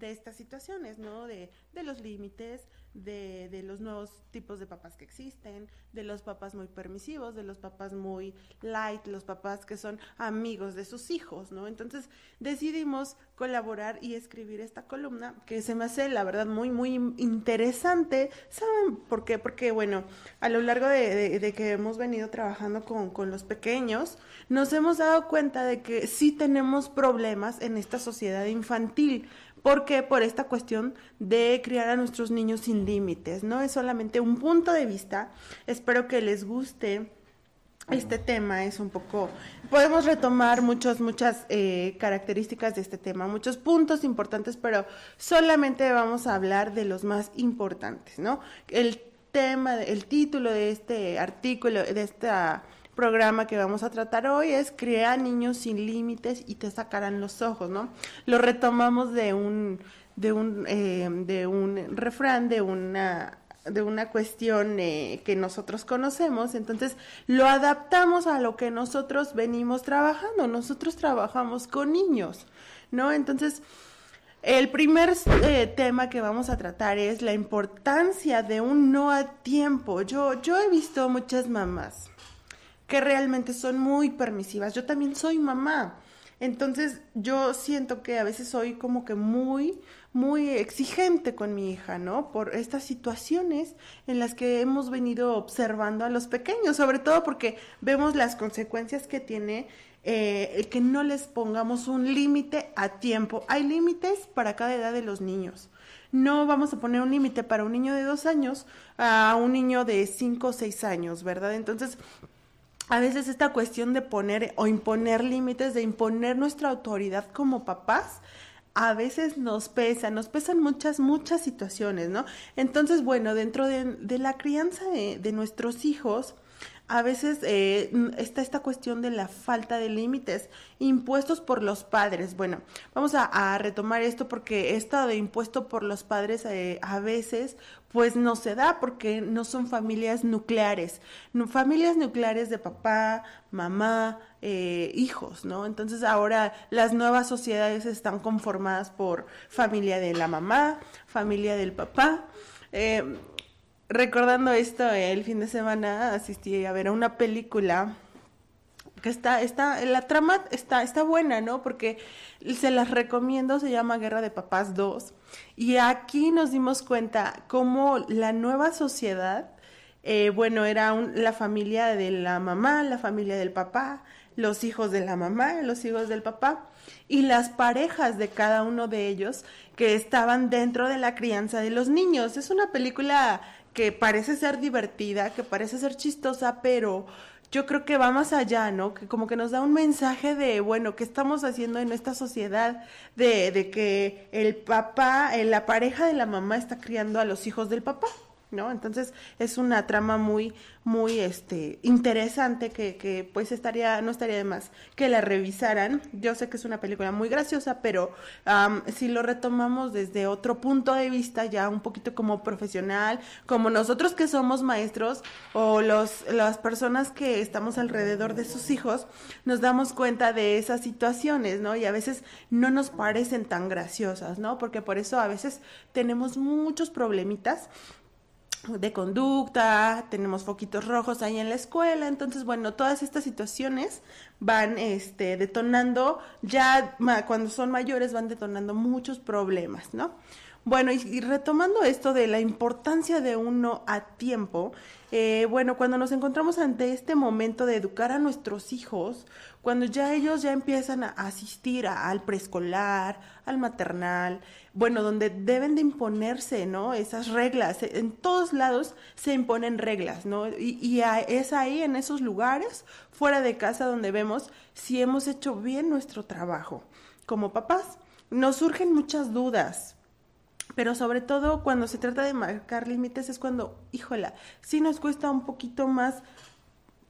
de estas situaciones, ¿no? De, los límites, de, los nuevos tipos de papás que existen, de los papás muy permisivos, de los papás muy light, los papás que son amigos de sus hijos, ¿no? Entonces decidimos colaborar y escribir esta columna que se me hace, la verdad, muy, muy interesante. ¿Saben por qué? Porque, bueno, a lo largo de, que hemos venido trabajando con, con los pequeños, nos hemos dado cuenta de que sí tenemos problemas en esta sociedad infantil porque por esta cuestión de criar a nuestros niños sin límites, ¿no? Es solamente un punto de vista. Espero que les guste. Este tema es un poco, podemos retomar muchas, muchas eh, características de este tema, muchos puntos importantes, pero solamente vamos a hablar de los más importantes, ¿no? El tema, el título de este artículo, de esta programa que vamos a tratar hoy es Crea niños sin límites y te sacarán los ojos, ¿no? Lo retomamos de un, de un, eh, de un refrán, de una de una cuestión eh, que nosotros conocemos, entonces lo adaptamos a lo que nosotros venimos trabajando, nosotros trabajamos con niños, ¿no? Entonces, el primer eh, tema que vamos a tratar es la importancia de un no a tiempo. Yo, yo he visto muchas mamás que realmente son muy permisivas. Yo también soy mamá. Entonces yo siento que a veces soy como que muy, muy exigente con mi hija, ¿no? Por estas situaciones en las que hemos venido observando a los pequeños, sobre todo porque vemos las consecuencias que tiene eh, el que no les pongamos un límite a tiempo. Hay límites para cada edad de los niños. No vamos a poner un límite para un niño de dos años a un niño de cinco o seis años, ¿verdad? Entonces, a veces esta cuestión de poner o imponer límites, de imponer nuestra autoridad como papás, a veces nos pesa, nos pesan muchas, muchas situaciones, ¿no? Entonces, bueno, dentro de, la crianza de, nuestros hijos, a veces eh, está esta cuestión de la falta de límites impuestos por los padres. Bueno, vamos a, retomar esto porque esto de impuesto por los padres eh, a veces pues no se da porque no son familias nucleares, no, familias nucleares de papá, mamá, eh, hijos, ¿no? Entonces ahora las nuevas sociedades están conformadas por familia de la mamá, familia del papá. Eh, recordando esto, el fin de semana asistí a ver una película que está, está, la trama está, está buena, ¿no? Porque se las recomiendo, se llama Guerra de Papás 2. Y aquí nos dimos cuenta cómo la nueva sociedad, eh, bueno, era la familia de la mamá, la familia del papá, los hijos de la mamá, los hijos del papá, y las parejas de cada uno de ellos que estaban dentro de la crianza de los niños. Es una película que parece ser divertida, que parece ser chistosa, pero yo creo que va más allá, ¿no? Que como que nos da un mensaje de, bueno, ¿qué estamos haciendo en esta sociedad? De, de que el papá, eh, la pareja de la mamá está criando a los hijos del papá. ¿no? Entonces es una trama muy, muy este, interesante que, pues estaría, no estaría de más que la revisaran. Yo sé que es una película muy graciosa, pero si lo retomamos desde otro punto de vista, ya un poquito como profesional, como nosotros que somos maestros o los, las personas que estamos alrededor de sus hijos, nos damos cuenta de esas situaciones, ¿no? Y a veces no nos parecen tan graciosas, ¿no? Porque por eso a veces tenemos muchos problemitas de conducta, tenemos foquitos rojos ahí en la escuela, entonces bueno, todas estas situaciones van este, detonando, ya cuando son mayores van detonando muchos problemas, ¿no? Bueno, y, retomando esto de la importancia de uno a tiempo, eh, bueno, cuando nos encontramos ante este momento de educar a nuestros hijos, cuando ya ellos ya empiezan a asistir al preescolar, al maternal, bueno, donde deben de imponerse, ¿no? Esas reglas, eh, en todos lados se imponen reglas, ¿no? Y, es ahí, en esos lugares, fuera de casa, donde vemos si hemos hecho bien nuestro trabajo como papás. Nos surgen muchas dudas, pero sobre todo cuando se trata de marcar límites es cuando, híjola, sí nos cuesta un poquito más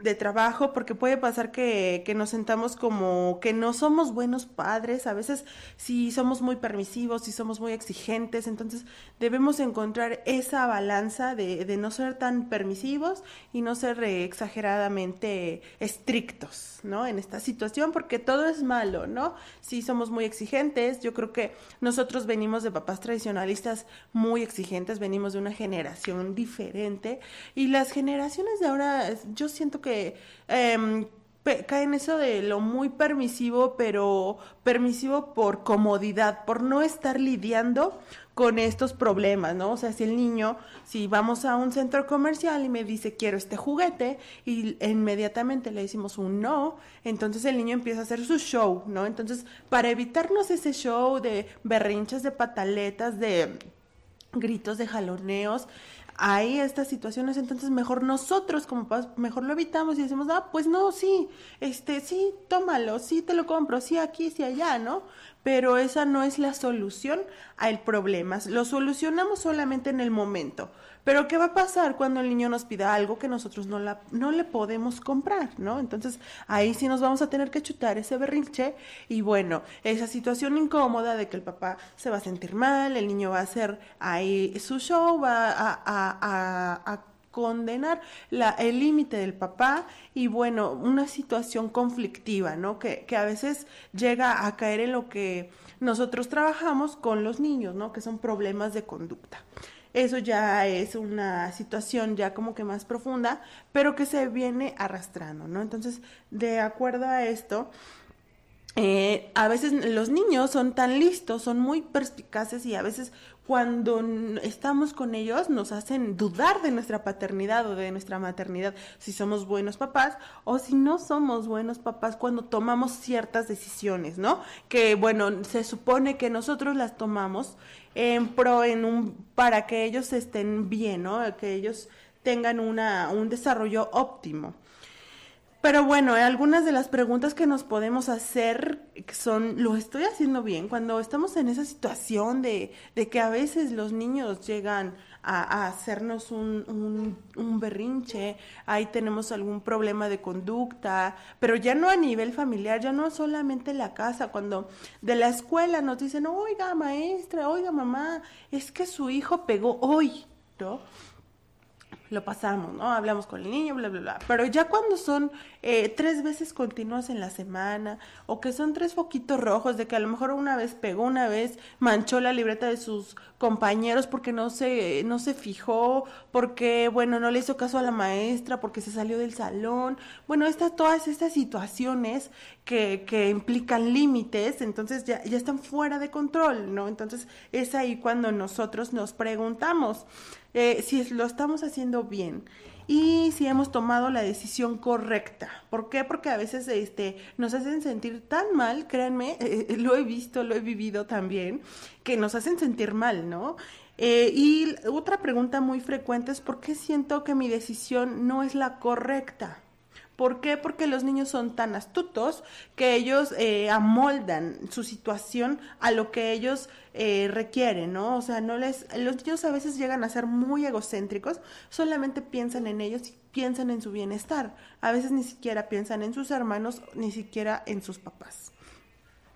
de trabajo, porque puede pasar que, nos sentamos como que no somos buenos padres, a veces si somos muy permisivos, si somos muy exigentes, entonces debemos encontrar esa balanza de, no ser tan permisivos y no ser eh, exageradamente estrictos, ¿no? En esta situación, porque todo es malo, ¿no? Si somos muy exigentes, yo creo que nosotros venimos de papás tradicionalistas muy exigentes, venimos de una generación diferente y las generaciones de ahora, yo siento que Em, cae en eso de lo muy permisivo, pero permisivo por comodidad, por no estar lidiando con estos problemas, ¿no? O sea, si el niño, si vamos a un centro comercial y me dice quiero este juguete y inmediatamente le decimos un no, entonces el niño empieza a hacer su show, ¿no? Entonces, para evitarnos ese show de berrinchas, de pataletas, de gritos, de jaloneos, hay estas situaciones, entonces mejor nosotros como papás, mejor lo evitamos y decimos, ah, pues no, sí, este, sí, tómalo, sí te lo compro, sí aquí, sí allá, ¿no? Pero esa no es la solución al problema, lo solucionamos solamente en el momento, pero ¿qué va a pasar cuando el niño nos pida algo que nosotros no, la, no le podemos comprar, ¿no? Entonces ahí sí nos vamos a tener que chutar ese berrinche y bueno, esa situación incómoda de que el papá se va a sentir mal, el niño va a hacer ahí su show, va a, condenar la, el límite del papá y bueno, una situación conflictiva, ¿no? Que, que, a veces llega a caer en lo que nosotros trabajamos con los niños, ¿no? Que son problemas de conducta eso ya es una situación ya como que más profunda, pero que se viene arrastrando, ¿no? Entonces, de acuerdo a esto, eh, a veces los niños son tan listos, son muy perspicaces y a veces cuando estamos con ellos nos hacen dudar de nuestra paternidad o de nuestra maternidad, si somos buenos papás o si no somos buenos papás cuando tomamos ciertas decisiones, ¿no? Que bueno, se supone que nosotros las tomamos en pro en un para que ellos estén bien, ¿no? Que ellos tengan una, un desarrollo óptimo. Pero bueno, eh, algunas de las preguntas que nos podemos hacer son, ¿lo estoy haciendo bien? Cuando estamos en esa situación de, de que a veces los niños llegan a, hacernos un, un, un, berrinche, ahí tenemos algún problema de conducta, pero ya no a nivel familiar, ya no solamente en la casa, cuando de la escuela nos dicen, oiga maestra, oiga mamá, es que su hijo pegó hoy, ¿no? lo pasamos, ¿no? Hablamos con el niño, bla, bla, bla. Pero ya cuando son eh, tres veces continuas en la semana o que son tres foquitos rojos de que a lo mejor una vez pegó, una vez manchó la libreta de sus compañeros porque no se, no se fijó, porque, bueno, no le hizo caso a la maestra, porque se salió del salón. Bueno, estas, todas estas situaciones que, que implican límites, entonces ya, ya están fuera de control, ¿no? Entonces es ahí cuando nosotros nos preguntamos, eh, si lo estamos haciendo bien y si hemos tomado la decisión correcta. ¿Por qué? Porque a veces este, nos hacen sentir tan mal, créanme, eh, eh, lo he visto, lo he vivido también, que nos hacen sentir mal, ¿no? y otra pregunta muy frecuente es, ¿por qué siento que mi decisión no es la correcta? ¿Por qué? Porque los niños son tan astutos que ellos eh, amoldan su situación a lo que ellos eh, requieren, ¿no? O sea, no les, los niños a veces llegan a ser muy egocéntricos, solamente piensan en ellos y piensan en su bienestar. A veces ni siquiera piensan en sus hermanos, ni siquiera en sus papás.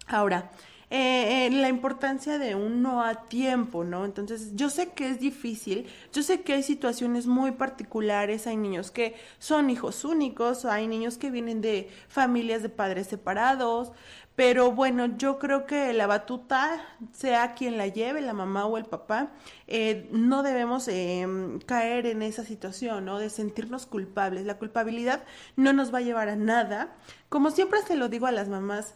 Ahora, eh, la importancia de uno a tiempo, ¿no? Entonces, yo sé que es difícil, yo sé que hay situaciones muy particulares, hay niños que son hijos únicos, hay niños que vienen de familias de padres separados, pero bueno, yo creo que la batuta, sea quien la lleve, la mamá o el papá, eh, no debemos eh, caer en esa situación, ¿no? De sentirnos culpables. La culpabilidad no nos va a llevar a nada. Como siempre se lo digo a las mamás,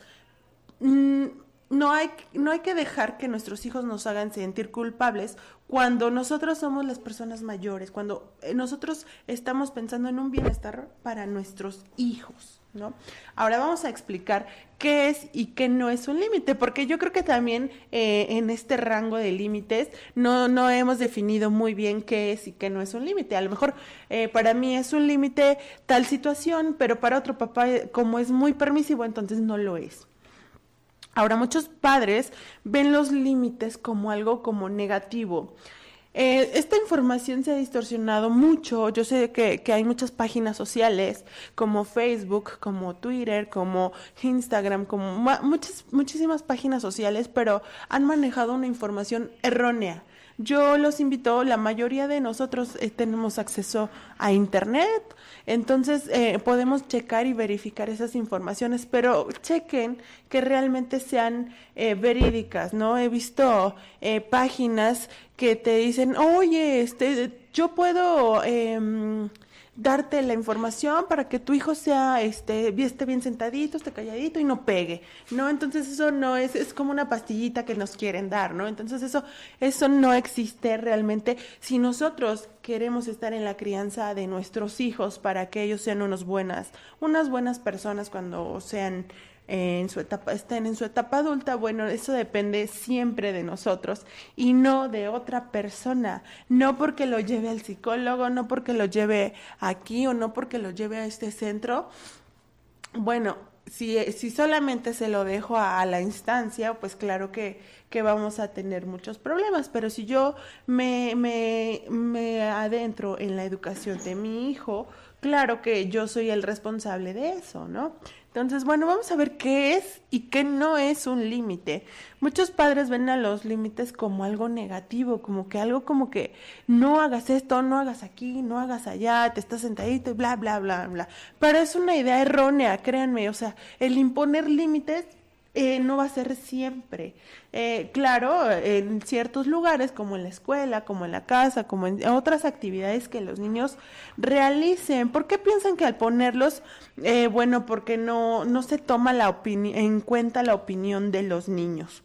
¿no? Mm, no hay, no hay que dejar que nuestros hijos nos hagan sentir culpables cuando nosotros somos las personas mayores, cuando eh, nosotros estamos pensando en un bienestar para nuestros hijos, ¿no? Ahora vamos a explicar qué es y qué no es un límite, porque yo creo que también eh, en este rango de límites no, hemos definido muy bien qué es y qué no es un límite. A lo mejor eh, para mí es un límite tal situación, pero para otro papá, como es muy permisivo, entonces no lo es. Ahora, muchos padres ven los límites como algo como negativo. Eh, esta información se ha distorsionado mucho. Yo sé que, que, hay muchas páginas sociales como Facebook, como Twitter, como Instagram, como muchas, muchísimas páginas sociales, pero han manejado una información errónea yo los invito, la mayoría de nosotros eh, tenemos acceso a Internet, entonces eh, podemos checar y verificar esas informaciones, pero chequen que realmente sean eh, verídicas, ¿no? He visto páginas que te dicen, oye, este, yo puedo... Em, darte la información para que tu hijo sea, este, esté bien sentadito, esté calladito y no pegue, ¿no? Entonces eso no es, es como una pastillita que nos quieren dar, ¿no? Entonces eso, eso no existe realmente. Si nosotros queremos estar en la crianza de nuestros hijos para que ellos sean unos buenas, unas buenas personas cuando sean en su etapa, estén en su etapa adulta, bueno, eso depende siempre de nosotros y no de otra persona, no porque lo lleve al psicólogo, no porque lo lleve aquí o no porque lo lleve a este centro. Bueno, si, si, solamente se lo dejo a, la instancia, pues claro que, que, vamos a tener muchos problemas, pero si yo me, me, me, adentro en la educación de mi hijo, claro que yo soy el responsable de eso, ¿no? Entonces, bueno, vamos a ver qué es y qué no es un límite. Muchos padres ven a los límites como algo negativo, como que algo como que no hagas esto, no hagas aquí, no hagas allá, te estás sentadito y bla, bla, bla, bla. Pero es una idea errónea, créanme. O sea, el imponer límites eh, no va a ser siempre. Eh, claro, en ciertos lugares, como en la escuela, como en la casa, como en otras actividades que los niños realicen. ¿Por qué piensan que al ponerlos, eh, bueno, porque no, no se toma la en cuenta la opinión de los niños?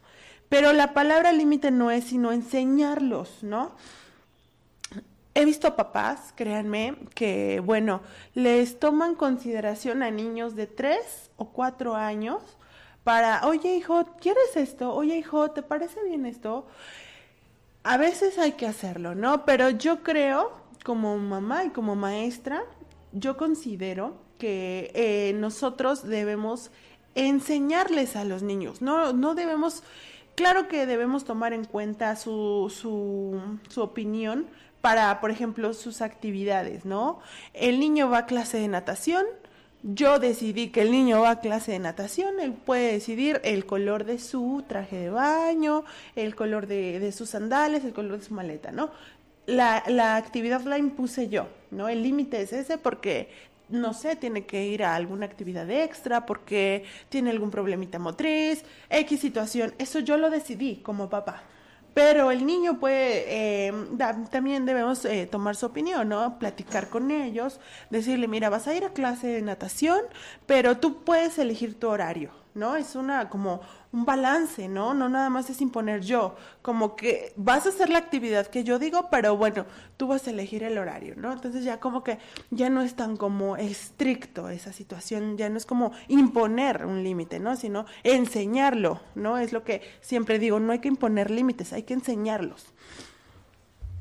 Pero la palabra límite no es sino enseñarlos, ¿no? He visto papás, créanme, que, bueno, les toman consideración a niños de tres o cuatro años para, oye hijo, ¿quieres esto? Oye hijo, ¿te parece bien esto? A veces hay que hacerlo, ¿no? Pero yo creo, como mamá y como maestra, yo considero que eh, nosotros debemos enseñarles a los niños, no, no debemos, claro que debemos tomar en cuenta su opinión para, por ejemplo, sus actividades, ¿no? El niño va a clase de natación, yo decidí que el niño va a clase de natación, él puede decidir el color de su traje de baño, el color de, sus sandales, el color de su maleta, ¿no? La, la actividad la impuse yo, ¿no? El límite es ese porque, no sé, tiene que ir a alguna actividad extra, porque tiene algún problemita motriz, X situación. Eso yo lo decidí como papá. Pero el niño puede, eh, también debemos eh, tomar su opinión, ¿no? Platicar con ellos, decirle, mira, vas a ir a clase de natación, pero tú puedes elegir tu horario. ¿no? Es una como un balance, ¿no? No nada más es imponer yo, como que vas a hacer la actividad que yo digo, pero bueno, tú vas a elegir el horario, ¿no? Entonces ya como que ya no es tan como estricto esa situación, ya no es como imponer un límite, ¿no? Sino enseñarlo, ¿no? Es lo que siempre digo, no hay que imponer límites, hay que enseñarlos.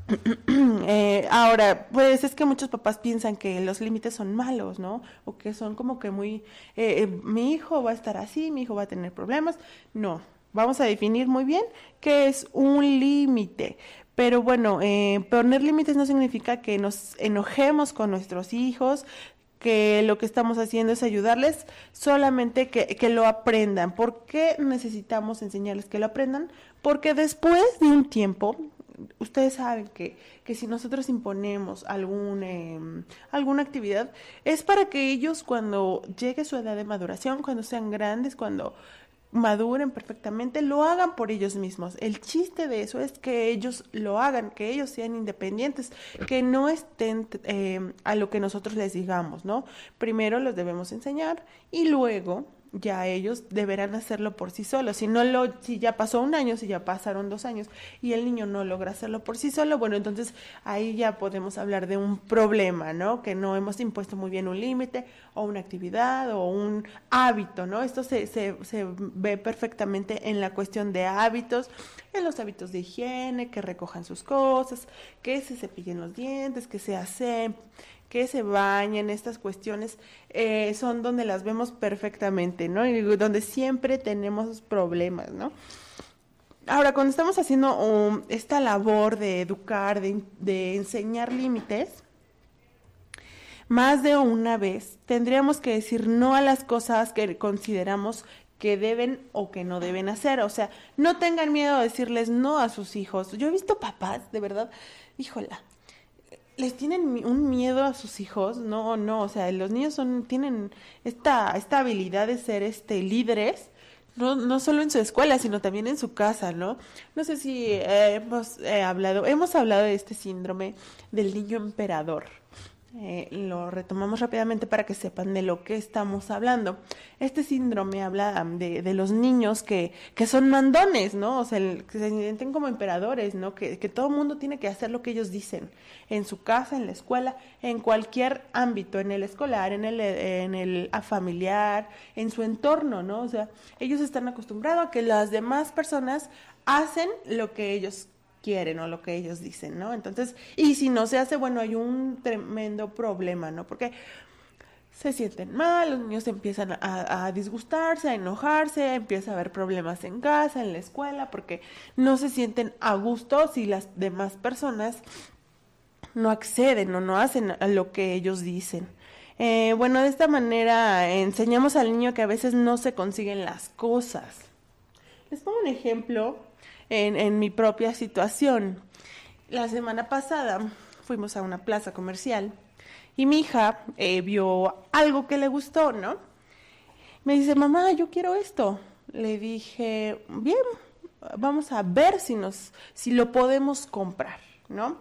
Eh, ahora, pues es que muchos papás piensan que los límites son malos, ¿no? O que son como que muy, eh, eh, mi hijo va a estar así, mi hijo va a tener problemas. No, vamos a definir muy bien qué es un límite. Pero bueno, poner límites no significa que nos enojemos con nuestros hijos, que lo que estamos haciendo es ayudarles, solamente que, que, lo aprendan. ¿Por qué necesitamos enseñarles que lo aprendan? Porque después de un tiempo ustedes saben que, que si nosotros imponemos algún, em, alguna actividad, es para que ellos cuando llegue su edad de maduración, cuando sean grandes, cuando maduren perfectamente, lo hagan por ellos mismos. El chiste de eso es que ellos lo hagan, que ellos sean independientes, que no estén em, a lo que nosotros les digamos, ¿no? Primero los debemos enseñar y luego ya ellos deberán hacerlo por sí solos. Si no lo, si ya pasó un año, si ya pasaron dos años y el niño no logra hacerlo por sí solo, bueno, entonces ahí ya podemos hablar de un problema, ¿no? Que no hemos impuesto muy bien un límite o una actividad o un hábito, ¿no? Esto se, se, se ve perfectamente en la cuestión de hábitos, en los hábitos de higiene, que recojan sus cosas, que se cepillen los dientes, que se hacen que se bañen, estas cuestiones, eh, son donde las vemos perfectamente, ¿no? Y donde siempre tenemos problemas, ¿no? Ahora, cuando estamos haciendo um, esta labor de educar, de, de enseñar límites, más de una vez tendríamos que decir no a las cosas que consideramos que deben o que no deben hacer. O sea, no tengan miedo a decirles no a sus hijos. Yo he visto papás, de verdad, híjola, les tienen un miedo a sus hijos, no, no, o sea, los niños son, tienen esta, esta habilidad de ser este líderes, no, no solo en su escuela, sino también en su casa, ¿no? No sé si eh, hemos eh, hablado, hemos hablado de este síndrome del niño emperador. Eh, lo retomamos rápidamente para que sepan de lo que estamos hablando. Este síndrome habla de, de los niños que, que, son mandones, ¿no? O sea, que se sienten como emperadores, ¿no? Que, todo el mundo tiene que hacer lo que ellos dicen, en su casa, en la escuela, en cualquier ámbito, en el escolar, en el, en el familiar, en su entorno, ¿no? O sea, ellos están acostumbrados a que las demás personas hacen lo que ellos quieren o lo que ellos dicen, ¿no? Entonces, y si no se hace, bueno, hay un tremendo problema, ¿no? Porque se sienten mal, los niños empiezan a, disgustarse, a enojarse, empieza a haber problemas en casa, en la escuela, porque no se sienten a gusto si las demás personas no acceden o no hacen lo que ellos dicen. Eh, bueno, de esta manera enseñamos al niño que a veces no se consiguen las cosas. Les pongo un ejemplo en, mi propia situación. La semana pasada fuimos a una plaza comercial y mi hija eh, vio algo que le gustó, ¿no? Me dice, mamá, yo quiero esto. Le dije, bien, vamos a ver si, nos, si lo podemos comprar, ¿no?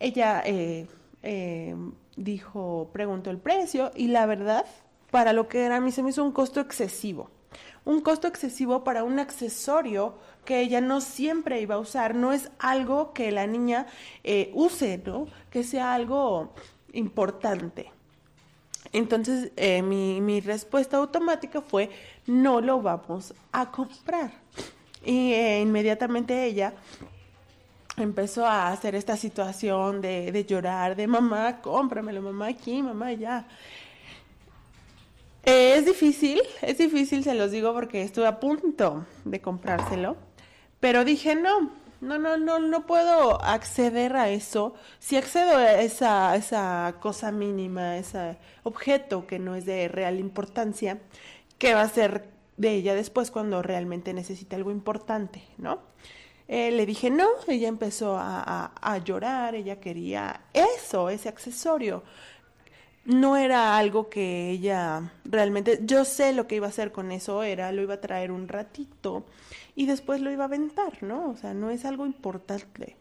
Ella eh, eh, dijo, preguntó el precio y la verdad, para lo que era, a mí se me hizo un costo excesivo. Un costo excesivo para un accesorio que ella no siempre iba a usar, no es algo que la niña eh, use, ¿no? Que sea algo importante. Entonces eh, mi, respuesta automática fue, no lo vamos a comprar. Y eh, inmediatamente ella empezó a hacer esta situación de, de llorar, de mamá, cómpramelo, mamá aquí, mamá allá. Eh, es difícil, es difícil, se los digo porque estuve a punto de comprárselo, pero dije no, no, no, no, no puedo acceder a eso. Si accedo a esa, esa cosa mínima, ese objeto que no es de real importancia, ¿qué va a ser de ella después cuando realmente necesite algo importante, no? Eh, le dije no, ella empezó a llorar, ella quería eso, ese accesorio no era algo que ella realmente, yo sé lo que iba a hacer con eso, era, lo iba a traer un ratito y después lo iba a aventar, ¿no? O sea, no es algo importante.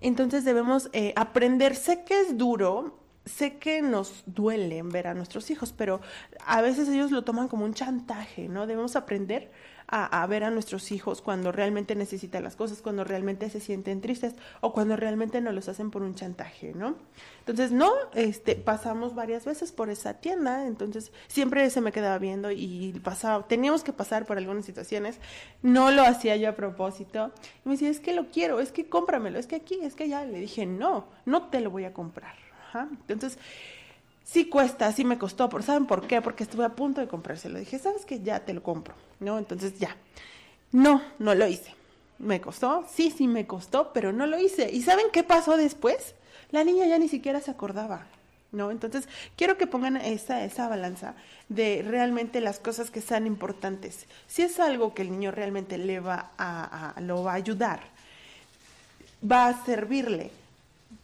Entonces debemos eh, aprender, sé que es duro, sé que nos duele ver a nuestros hijos, pero a veces ellos lo toman como un chantaje, ¿no? Debemos aprender a, ver a nuestros hijos cuando realmente necesitan las cosas, cuando realmente se sienten tristes o cuando realmente no los hacen por un chantaje, ¿no? Entonces, no, este, pasamos varias veces por esa tienda, entonces siempre se me quedaba viendo y pasaba, teníamos que pasar por algunas situaciones, no lo hacía yo a propósito. Y me decía, es que lo quiero, es que cómpramelo, es que aquí, es que ya Le dije, no, no te lo voy a comprar. Entonces, sí cuesta, sí me costó, pero ¿saben por qué? Porque estuve a punto de comprárselo. Dije, ¿sabes qué? Ya te lo compro, ¿no? Entonces ya. No, no lo hice. ¿Me costó? Sí, sí me costó, pero no lo hice. ¿Y saben qué pasó después? La niña ya ni siquiera se acordaba. ¿No? Entonces, quiero que pongan esa, balanza de realmente las cosas que sean importantes. Si es algo que el niño realmente le va a, lo va a ayudar, va a servirle,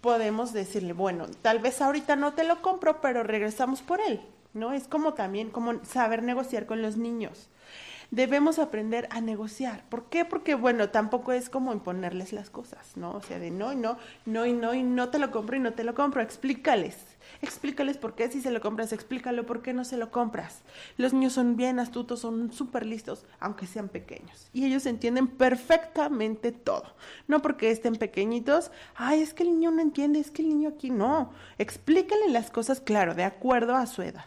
podemos decirle, bueno, tal vez ahorita no te lo compro, pero regresamos por él, ¿no? Es como también como saber negociar con los niños. Debemos aprender a negociar. ¿Por qué? Porque, bueno, tampoco es como imponerles las cosas, ¿no? O sea, de no y no, no y no y no te lo compro y no te lo compro. Explícales, explícales por qué si se lo compras, explícalo por qué no se lo compras. Los niños son bien astutos, son súper listos, aunque sean pequeños. Y ellos entienden perfectamente todo. No porque estén pequeñitos, ay, es que el niño no entiende, es que el niño aquí no. Explícale las cosas, claro, de acuerdo a su edad.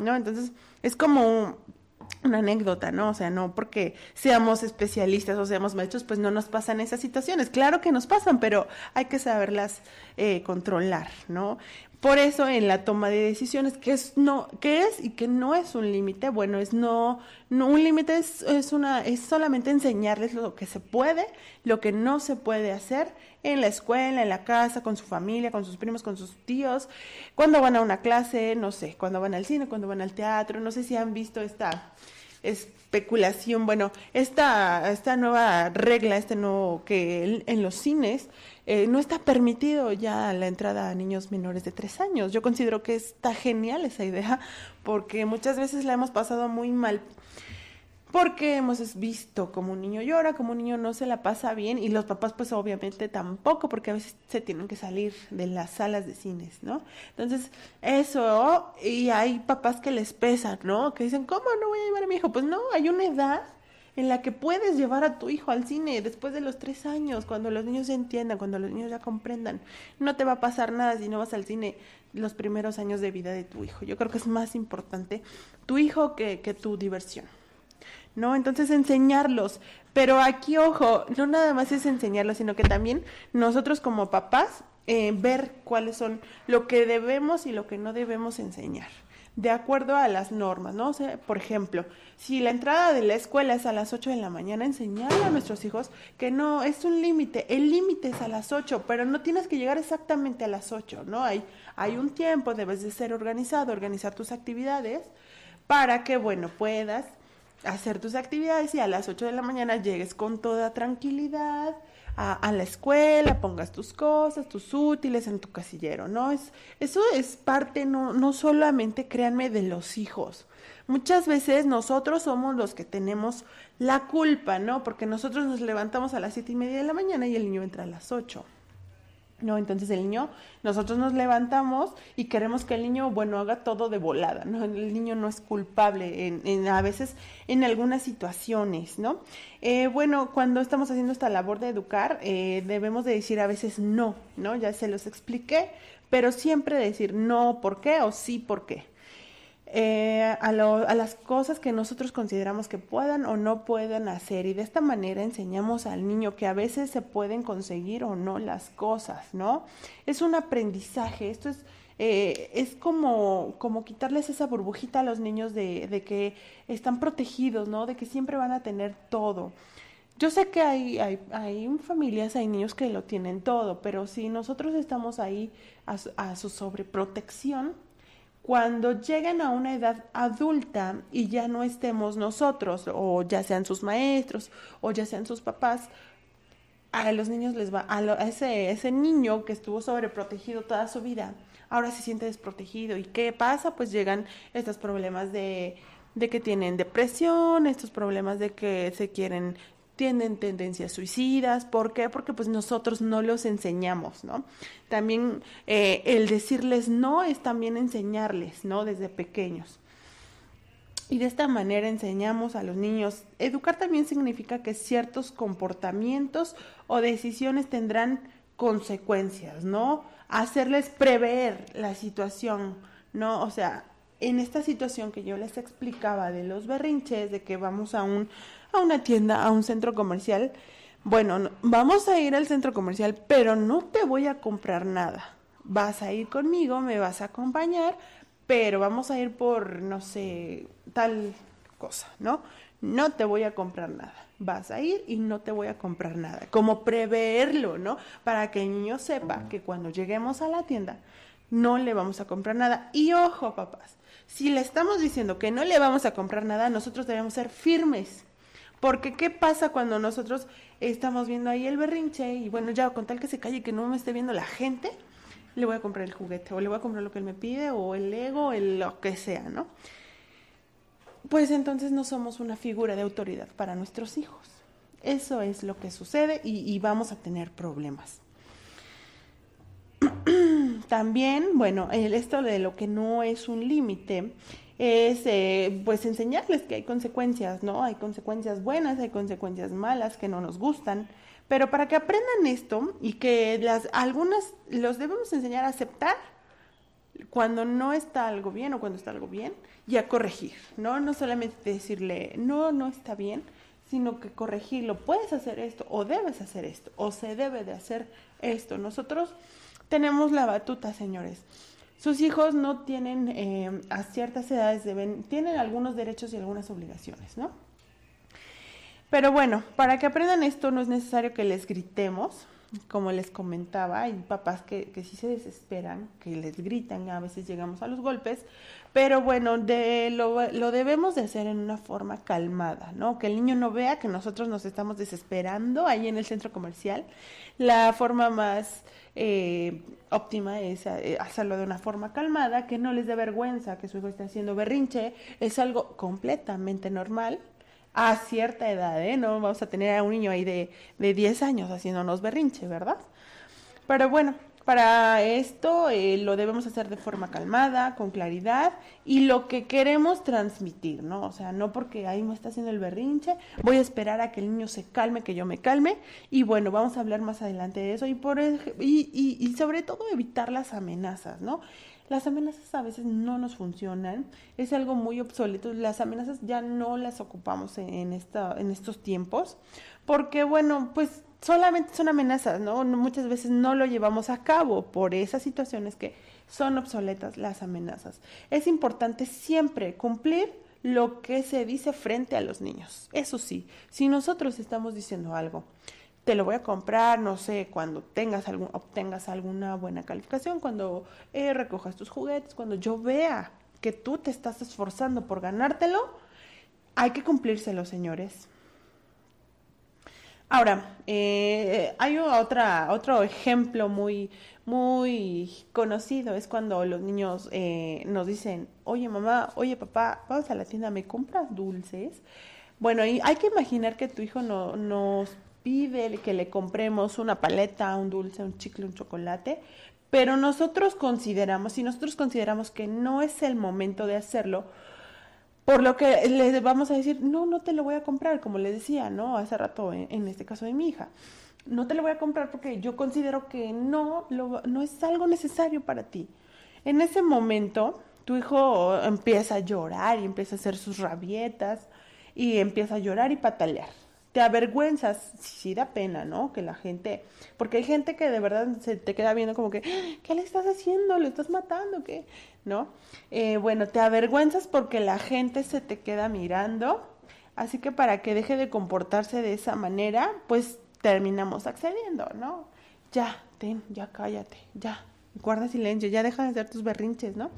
¿No? Entonces, es como una anécdota, ¿no? O sea, no porque seamos especialistas o seamos maestros, pues no nos pasan esas situaciones. Claro que nos pasan, pero hay que saberlas eh, controlar, ¿no? Por eso en la toma de decisiones, ¿qué es, no, es y qué no es un límite? Bueno, es no, no un límite es, es, una, es solamente enseñarles lo que se puede, lo que no se puede hacer en la escuela, en la casa, con su familia, con sus primos, con sus tíos, cuando van a una clase, no sé, cuando van al cine, cuando van al teatro, no sé si han visto esta especulación, bueno, esta, esta nueva regla, este nuevo que en los cines eh, no está permitido ya la entrada a niños menores de tres años. Yo considero que está genial esa idea porque muchas veces la hemos pasado muy mal porque hemos visto como un niño llora, como un niño no se la pasa bien y los papás pues obviamente tampoco porque a veces se tienen que salir de las salas de cines, ¿no? Entonces eso y hay papás que les pesan, ¿no? Que dicen, ¿cómo no voy a llevar a mi hijo? Pues no, hay una edad en la que puedes llevar a tu hijo al cine después de los tres años, cuando los niños se entiendan, cuando los niños ya comprendan. No te va a pasar nada si no vas al cine los primeros años de vida de tu hijo. Yo creo que es más importante tu hijo que, que tu diversión. ¿no? Entonces enseñarlos, pero aquí, ojo, no nada más es enseñarlos, sino que también nosotros como papás eh, ver cuáles son lo que debemos y lo que no debemos enseñar de acuerdo a las normas, ¿no? por ejemplo, si la entrada de la escuela es a las 8 de la mañana, enseñarle a nuestros hijos que no, es un límite, el límite es a las 8, pero no tienes que llegar exactamente a las 8, ¿no? Hay, hay un tiempo, debes de ser organizado, organizar tus actividades para que, bueno, puedas hacer tus actividades y a las 8 de la mañana llegues con toda tranquilidad a, la escuela, pongas tus cosas, tus útiles en tu casillero, ¿no? Es, eso es parte, no, no solamente, créanme, de los hijos. Muchas veces nosotros somos los que tenemos la culpa, ¿no? Porque nosotros nos levantamos a las siete y media de la mañana y el niño entra a las 8. ¿no? Entonces el niño, nosotros nos levantamos y queremos que el niño, bueno, haga todo de volada, ¿no? El niño no es culpable en, a veces en algunas situaciones, ¿no? Eh, bueno, cuando estamos haciendo esta labor de educar, eh, debemos de decir a veces no, ¿no? Ya se los expliqué, pero siempre decir no, ¿por qué? o sí, ¿por qué? Eh, a, las cosas que nosotros consideramos que puedan o no puedan hacer y de esta manera enseñamos al niño que a veces se pueden conseguir o no las cosas, ¿no? Es un aprendizaje, esto es, eh, es como, como quitarles esa burbujita a los niños de, de que están protegidos, ¿no? De que siempre van a tener todo. Yo sé que hay, familias, hay niños que lo tienen todo, pero si nosotros estamos ahí a, a su sobreprotección, cuando llegan a una edad adulta y ya no estemos nosotros, o ya sean sus maestros, o ya sean sus papás, a los niños les va, a, ese, ese niño que estuvo sobreprotegido toda su vida, ahora se siente desprotegido. ¿Y qué pasa? Pues llegan estos problemas de, de que tienen depresión, estos problemas de que se quieren tienen tendencias suicidas. ¿Por qué? Porque pues nosotros no los enseñamos, ¿no? También eh, el decirles no es también enseñarles, ¿no? Desde pequeños. Y de esta manera enseñamos a los niños. Educar también significa que ciertos comportamientos o decisiones tendrán consecuencias, ¿no? Hacerles prever la situación, ¿no? O sea, en esta situación que yo les explicaba de los berrinches, de que vamos a un a una tienda, a un centro comercial, bueno, vamos a ir al centro comercial, pero no te voy a comprar nada. Vas a ir conmigo, me vas a acompañar, pero vamos a ir por, no sé, tal cosa, ¿no? No te voy a comprar nada. Vas a ir y no te voy a comprar nada. Como preverlo, ¿no? Para que el niño sepa que cuando lleguemos a la tienda no le vamos a comprar nada. Y ojo, papás, si le estamos diciendo que no le vamos a comprar nada, nosotros debemos ser firmes porque ¿qué pasa cuando nosotros estamos viendo ahí el berrinche y bueno, ya con tal que se calle y que no me esté viendo la gente, le voy a comprar el juguete o le voy a comprar lo que él me pide o el ego, el lo que sea, ¿no? Pues entonces no somos una figura de autoridad para nuestros hijos. Eso es lo que sucede y, y vamos a tener problemas. También, bueno, esto de lo que no es un límite es eh, pues enseñarles que hay consecuencias, ¿no? Hay consecuencias buenas, hay consecuencias malas que no nos gustan, pero para que aprendan esto y que las algunas los debemos enseñar a aceptar cuando no está algo bien o cuando está algo bien y a corregir, ¿no? No solamente decirle, no, no está bien, sino que corregirlo, puedes hacer esto o debes hacer esto o se debe de hacer esto. Nosotros tenemos la batuta, señores sus hijos no tienen, eh, a ciertas edades deben, tienen algunos derechos y algunas obligaciones, ¿no? Pero bueno, para que aprendan esto no es necesario que les gritemos, como les comentaba, hay papás que, que sí se desesperan, que les gritan, a veces llegamos a los golpes, pero bueno, de, lo, debemos de hacer en una forma calmada, ¿no? Que el niño no vea que nosotros nos estamos desesperando ahí en el centro comercial. La forma más eh, óptima es eh, hacerlo de una forma calmada, que no les dé vergüenza que su hijo esté haciendo berrinche, es algo completamente normal a cierta edad, ¿eh? No vamos a tener a un niño ahí de, de 10 años haciéndonos berrinche, ¿verdad? Pero bueno, para esto eh, lo debemos hacer de forma calmada, con claridad y lo que queremos transmitir, ¿no? O sea, no porque ahí me está haciendo el berrinche, voy a esperar a que el niño se calme, que yo me calme y bueno, vamos a hablar más adelante de eso y, por y sobre todo evitar las amenazas, ¿no? Las amenazas a veces no nos funcionan, es algo muy obsoleto, las amenazas ya no las ocupamos en, estos tiempos, porque bueno, pues solamente son amenazas, ¿no? Muchas veces no lo llevamos a cabo por esas situaciones que son obsoletas las amenazas. Es importante siempre cumplir lo que se dice frente a los niños. Eso sí, si nosotros estamos diciendo algo te lo voy a comprar, no sé, cuando tengas algún, obtengas alguna buena calificación, cuando eh, recojas tus juguetes, cuando yo vea que tú te estás esforzando por ganártelo, hay que cumplírselo, señores. Ahora, eh, hay otra, otro ejemplo muy, muy conocido, es cuando los niños eh, nos dicen, oye mamá, oye papá, vamos a la tienda, ¿me compras dulces? Bueno, y hay que imaginar que tu hijo no, nos pide que le compremos una paleta, un dulce, un chicle, un chocolate, pero nosotros consideramos, si nosotros consideramos que no es el momento de hacerlo, por lo que le vamos a decir, no, no te lo voy a comprar, como le decía, ¿no? Hace rato, en, este caso de mi hija, no te lo voy a comprar porque yo considero que no, no es algo necesario para ti. En ese momento, tu hijo empieza a llorar y empieza a hacer sus rabietas y empieza a llorar y patalear te avergüenzas, sí da pena, ¿no? Que la gente, porque hay gente que de verdad se te queda viendo como que, ah, ¿qué le estás haciendo? ¿Le estás matando? ¿Qué? ¿No? Eh, bueno, te avergüenzas porque la gente se te queda mirando, así que para que deje de comportarse de esa manera, pues terminamos accediendo, ¿no? Ya, ten, ya cállate, ya, guarda silencio, ya deja de hacer tus berrinches, ¿no?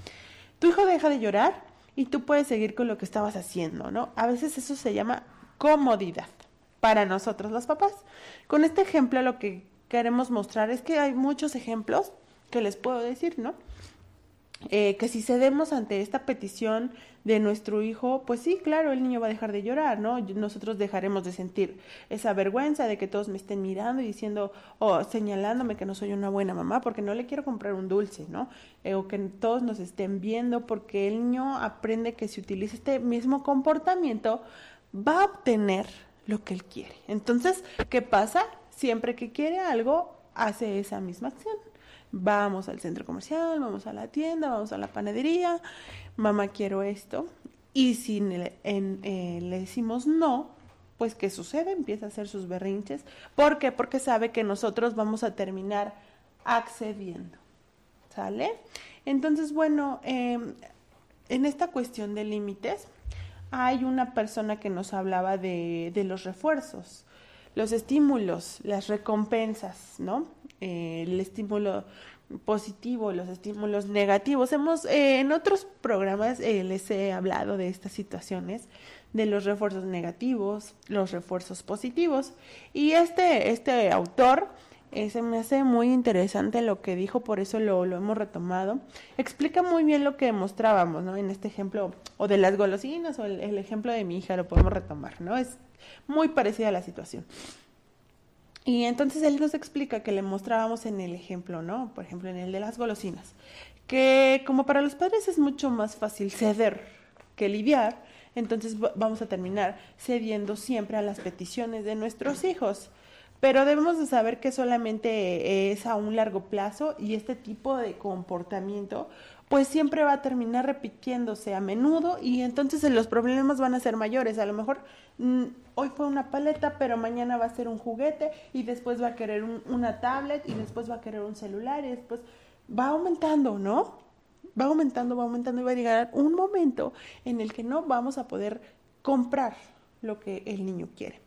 Tu hijo deja de llorar y tú puedes seguir con lo que estabas haciendo, ¿no? A veces eso se llama comodidad para nosotros los papás. Con este ejemplo lo que queremos mostrar es que hay muchos ejemplos que les puedo decir, ¿no? Eh, que si cedemos ante esta petición de nuestro hijo, pues sí, claro, el niño va a dejar de llorar, ¿no? Nosotros dejaremos de sentir esa vergüenza de que todos me estén mirando y diciendo o señalándome que no soy una buena mamá porque no le quiero comprar un dulce, ¿no? Eh, o que todos nos estén viendo porque el niño aprende que si utiliza este mismo comportamiento va a obtener lo que él quiere. Entonces, ¿qué pasa? Siempre que quiere algo, hace esa misma acción. Vamos al centro comercial, vamos a la tienda, vamos a la panadería, mamá quiero esto. Y si eh, le, decimos no, pues ¿qué sucede? Empieza a hacer sus berrinches. ¿Por qué? Porque sabe que nosotros vamos a terminar accediendo. ¿Sale? Entonces, bueno, em, en esta cuestión de límites, hay una persona que nos hablaba de, los refuerzos, los estímulos, las recompensas, ¿no? Eh, el estímulo positivo, los estímulos negativos. Hemos, eh, en otros programas eh, les he hablado de estas situaciones, de los refuerzos negativos, los refuerzos positivos. Y este, este autor eh, me hace muy interesante lo que dijo, por eso lo, hemos retomado. Explica muy bien lo que mostrábamos, ¿no? En este ejemplo, o de las golosinas, o el, ejemplo de mi hija, lo podemos retomar, ¿no? Es muy parecida a la situación. Y entonces él nos explica que le mostrábamos en el ejemplo, ¿no? Por ejemplo, en el de las golosinas, que como para los padres es mucho más fácil ceder que lidiar, entonces vamos a terminar cediendo siempre a las peticiones de nuestros hijos pero debemos de saber que solamente es a un largo plazo y este tipo de comportamiento pues siempre va a terminar repitiéndose a menudo y entonces los problemas van a ser mayores. A lo mejor mm, hoy fue una paleta, pero mañana va a ser un juguete y después va a querer una tablet y después va a querer un celular y después va aumentando, ¿no? Va aumentando, va aumentando y va a llegar un momento en el que no vamos a poder comprar lo que el niño quiere.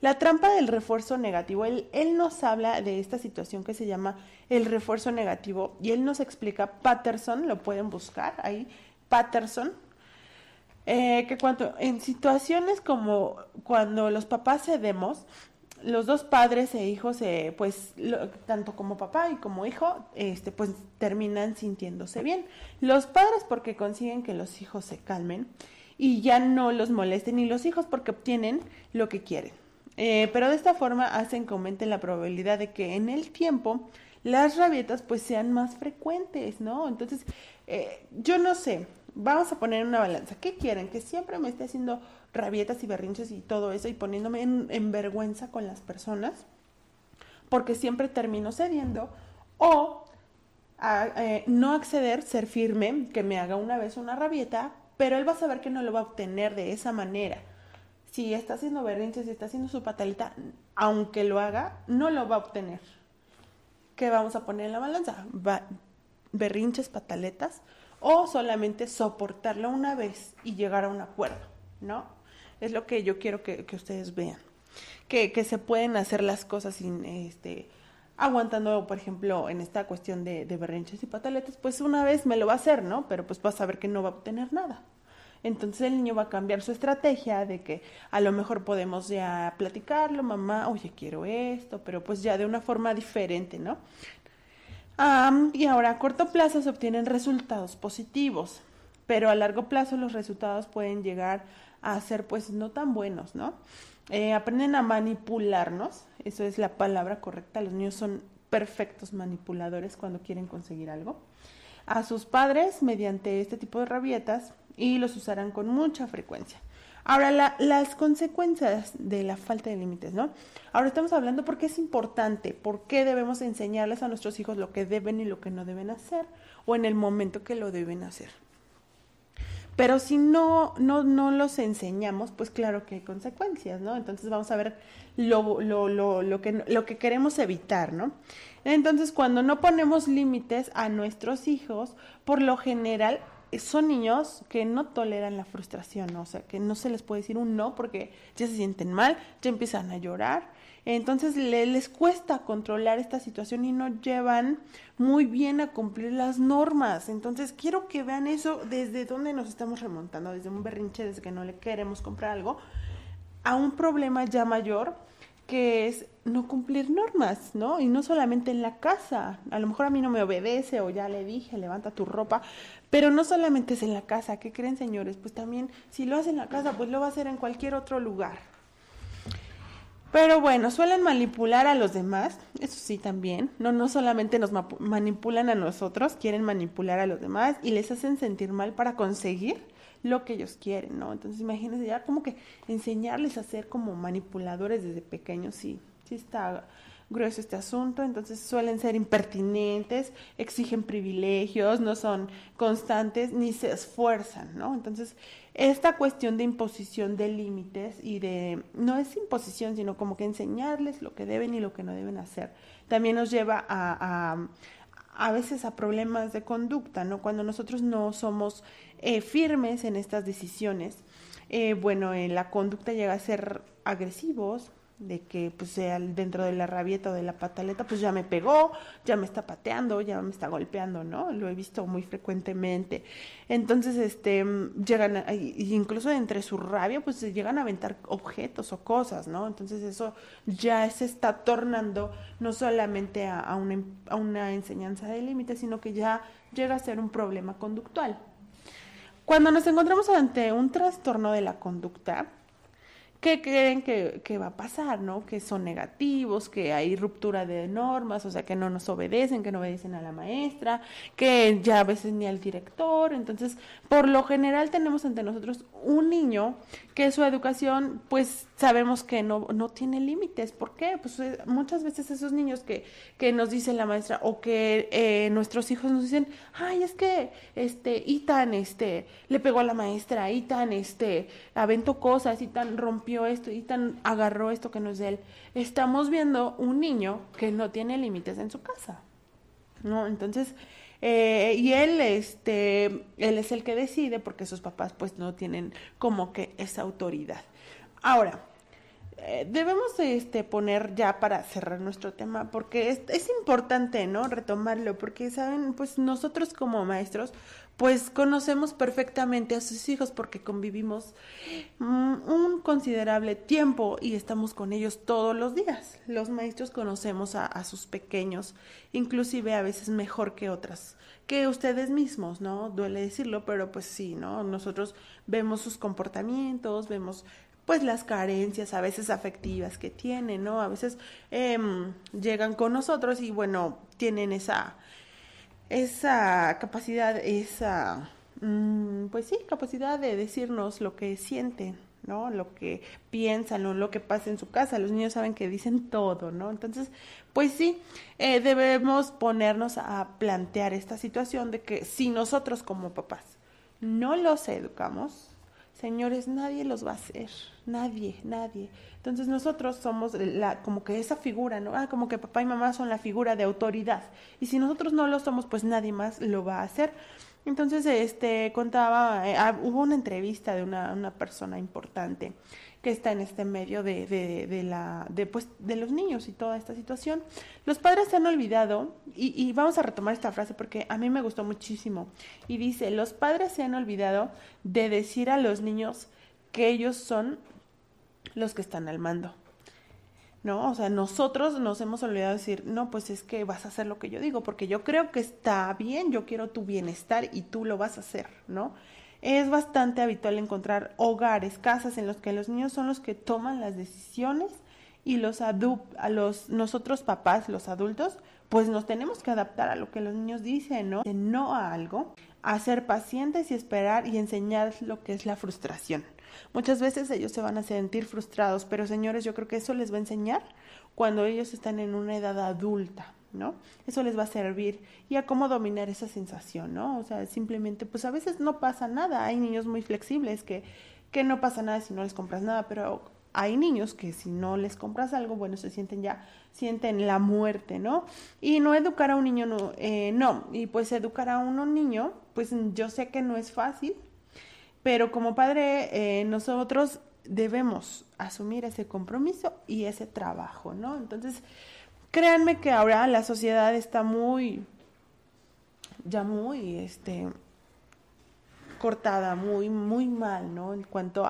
La trampa del refuerzo negativo, él, él nos habla de esta situación que se llama el refuerzo negativo y él nos explica, Patterson, lo pueden buscar ahí, Patterson, eh, que cuando, en situaciones como cuando los papás cedemos, los dos padres e hijos, eh, pues tanto como papá y como hijo, este, pues terminan sintiéndose bien. Los padres porque consiguen que los hijos se calmen y ya no los molesten y los hijos porque obtienen lo que quieren. Eh, pero de esta forma hacen que aumente la probabilidad de que en el tiempo las rabietas pues sean más frecuentes, ¿no? Entonces, eh, yo no sé, vamos a poner una balanza. ¿Qué quieren? Que siempre me esté haciendo rabietas y berrinches y todo eso y poniéndome en, vergüenza con las personas, porque siempre termino cediendo, o eh, no acceder, ser firme, que me haga una vez una rabieta, pero él va a saber que no lo va a obtener de esa manera si está haciendo berrinches, y está haciendo su patalita, aunque lo haga, no lo va a obtener. ¿Qué vamos a poner en la balanza? berrinches, pataletas, o solamente soportarlo una vez y llegar a un acuerdo, ¿no? Es lo que yo quiero que, ustedes vean. Que, que, se pueden hacer las cosas sin este aguantando, por ejemplo, en esta cuestión de, de berrinches y pataletas, pues una vez me lo va a hacer, ¿no? Pero pues va a saber que no va a obtener nada. Entonces el niño va a cambiar su estrategia de que a lo mejor podemos ya platicarlo, mamá, oye, quiero esto, pero pues ya de una forma diferente, ¿no? y ahora a corto plazo se obtienen resultados positivos, pero a largo plazo los resultados pueden llegar a ser pues no tan buenos, ¿no? Eh, aprenden a manipularnos, eso es la palabra correcta, los niños son perfectos manipuladores cuando quieren conseguir algo, a sus padres mediante este tipo de rabietas y los usarán con mucha frecuencia. Ahora, las consecuencias de la falta de límites, ¿no? Ahora estamos hablando por qué es importante, por qué debemos enseñarles a nuestros hijos lo que deben y lo que no deben hacer, o en el momento que lo deben hacer. Pero si no, no, los enseñamos, pues claro que hay consecuencias, ¿no? Entonces vamos a ver lo, lo, que, lo que queremos evitar, ¿no? Entonces, cuando no ponemos límites a nuestros hijos, por lo general son niños que no toleran la frustración, o sea, que no se les puede decir un no porque ya se sienten mal, ya empiezan a llorar. Entonces les cuesta controlar esta situación y no llevan muy bien a cumplir las normas. Entonces quiero que vean eso desde donde nos estamos remontando, desde un berrinche, desde que no le queremos comprar algo, a un problema ya mayor que es no cumplir normas, ¿no? Y no solamente en la casa, a lo mejor a mí no me obedece o ya le dije, levanta tu ropa, pero no solamente es en la casa, ¿qué creen señores? Pues también si lo hace en la casa, pues lo va a hacer en cualquier otro lugar. Pero bueno, suelen manipular a los demás, eso sí también, no, no solamente nos manipulan a nosotros, quieren manipular a los demás y les hacen sentir mal para conseguir lo que ellos quieren, ¿no? Entonces imagínense ya como que enseñarles a ser como manipuladores desde pequeños, sí, sí está grueso este asunto, entonces suelen ser impertinentes, exigen privilegios, no son constantes ni se esfuerzan, ¿no? Entonces, esta cuestión de imposición de límites y de, no es imposición, sino como que enseñarles lo que deben y lo que no deben hacer, también nos lleva a, a a veces a problemas de conducta, ¿no? Cuando nosotros no somos eh, firmes en estas decisiones, eh, bueno, eh, la conducta llega a ser agresivos, de que pues sea dentro de la rabieta o de la pataleta, pues ya me pegó, ya me está pateando, ya me está golpeando, ¿no? Lo he visto muy frecuentemente. Entonces, este, mm, llegan, incluso entre su rabia, pues llegan a aventar objetos o cosas, ¿no? Entonces eso ya se está tornando no solamente a, una, a una enseñanza de límites, sino que ya llega a ser un problema conductual. Cuando nos encontramos ante un trastorno de la conducta, qué creen que, va a pasar, ¿no? Que son negativos, que hay ruptura de normas, o sea, que no nos obedecen, que no obedecen a la maestra, que ya a veces ni al director. Entonces, por lo general tenemos ante nosotros un niño que su educación, pues sabemos que no, tiene límites. ¿Por qué? Pues eh, muchas veces esos niños que, nos dice la maestra o que eh, nuestros hijos nos dicen, ay, es que este, y tan, este, le pegó a la maestra, y tan, este, aventó cosas, y tan rompió vio esto y tan agarró esto que no es de él. Estamos viendo un niño que no tiene límites en su casa. ¿No? Entonces, eh, y él, este, él es el que decide porque sus papás pues no tienen como que esa autoridad. Ahora, eh, debemos este, poner ya para cerrar nuestro tema, porque es, es, importante, ¿no? Retomarlo, porque, ¿saben? Pues nosotros como maestros, pues conocemos perfectamente a sus hijos porque convivimos mm, un considerable tiempo y estamos con ellos todos los días. Los maestros conocemos a, sus pequeños, inclusive a veces mejor que otras, que ustedes mismos, ¿no? Duele decirlo, pero pues sí, ¿no? Nosotros vemos sus comportamientos, vemos pues las carencias a veces afectivas que tienen, ¿no? A veces em, llegan con nosotros y bueno, tienen esa esa capacidad, esa, mm, pues sí, capacidad de decirnos lo que sienten, ¿no? Lo que piensan o lo que pasa en su casa. Los niños saben que dicen todo, ¿no? Entonces, pues sí, eh, debemos ponernos a plantear esta situación de que si nosotros como papás no los educamos, señores, nadie los va a hacer. Nadie, nadie. Entonces nosotros somos la, como que esa figura, ¿no? Ah, como que papá y mamá son la figura de autoridad. Y si nosotros no lo somos, pues nadie más lo va a hacer. Entonces, este, contaba, eh, ah, hubo una entrevista de una, una, persona importante que está en este medio de, de, la, de, pues, de los niños y toda esta situación. Los padres se han olvidado, y, y vamos a retomar esta frase porque a mí me gustó muchísimo, y dice, los padres se han olvidado de decir a los niños que ellos son los que están al mando. ¿No? O sea, nosotros nos hemos olvidado decir, no, pues es que vas a hacer lo que yo digo, porque yo creo que está bien, yo quiero tu bienestar y tú lo vas a hacer, ¿no? Es bastante habitual encontrar hogares, casas en los que los niños son los que toman las decisiones y los, nosotros papás, los adultos, pues nos tenemos que adaptar a lo que los niños dicen, ¿no? De no a algo, a ser pacientes y esperar y enseñar lo que es la frustración. Muchas veces ellos se van a sentir frustrados, pero señores, yo creo que eso les va a enseñar cuando ellos están en una edad adulta, ¿no? Eso les va a servir y a cómo dominar esa sensación, ¿no? O sea, simplemente, pues a veces no pasa nada. Hay niños muy flexibles que, que no pasa nada si no les compras nada, pero hay niños que si no les compras algo, bueno, se sienten ya, sienten la muerte, ¿no? Y no educar a un niño, no, eh, no. y pues educar a un niño, pues yo sé que no es fácil, pero como padre, eh, nosotros debemos asumir ese compromiso y ese trabajo, ¿no? Entonces, créanme que ahora la sociedad está muy, ya muy, este, cortada, muy, muy mal, ¿no? En cuanto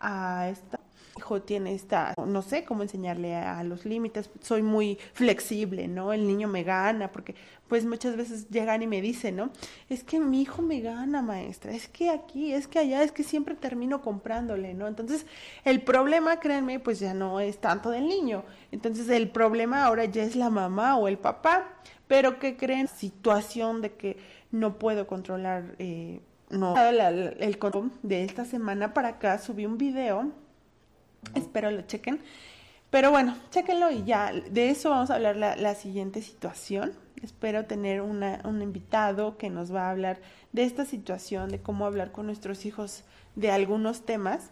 a esta hijo tiene esta, no sé cómo enseñarle a los límites, soy muy flexible, ¿no? El niño me gana, porque pues muchas veces llegan y me dicen, ¿no? Es que mi hijo me gana, maestra, es que aquí, es que allá, es que siempre termino comprándole, ¿no? Entonces, el problema, créanme, pues ya no es tanto del niño. Entonces, el problema ahora ya es la mamá o el papá, pero que creen situación de que no puedo controlar, eh, no, el, el, de esta semana para acá subí un video Espero lo chequen. Pero bueno, chéquenlo y ya. De eso vamos a hablar la, siguiente situación. Espero tener un invitado que nos va a hablar de esta situación, de cómo hablar con nuestros hijos de algunos temas.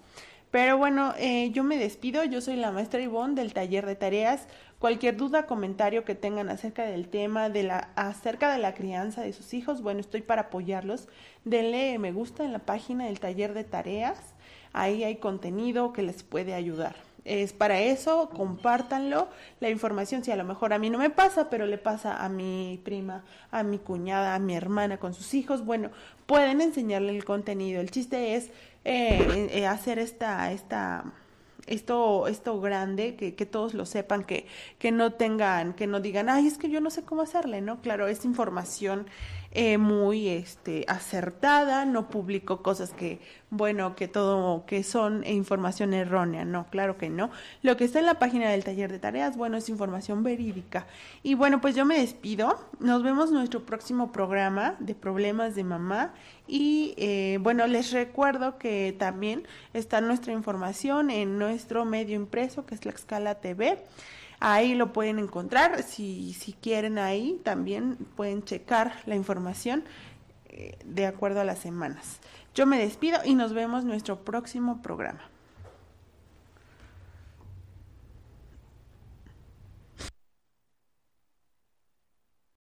Pero bueno, eh, yo me despido. Yo soy la maestra Ivonne del taller de tareas. Cualquier duda, comentario que tengan acerca del tema, de la, acerca de la crianza de sus hijos, bueno, estoy para apoyarlos. Denle me gusta en la página del taller de tareas Ahí hay contenido que les puede ayudar. Es para eso, compártanlo. La información, si a lo mejor a mí no me pasa, pero le pasa a mi prima, a mi cuñada, a mi hermana con sus hijos, bueno, pueden enseñarle el contenido. El chiste es eh, eh, hacer esta, esta, esto, esto grande, que, todos lo sepan, que, que no tengan, que no digan, ay, es que yo no sé cómo hacerle, ¿no? Claro, es información eh, muy este, acertada, no publico cosas que, bueno, que todo, que son información errónea, no, claro que no. Lo que está en la página del taller de tareas, bueno, es información verídica. Y bueno, pues yo me despido, nos vemos en nuestro próximo programa de problemas de mamá y eh, bueno, les recuerdo que también está nuestra información en nuestro medio impreso que es la Escala TV. Ahí lo pueden encontrar. Si, si quieren ahí, también pueden checar la información eh, de acuerdo a las semanas. Yo me despido y nos vemos en nuestro próximo programa.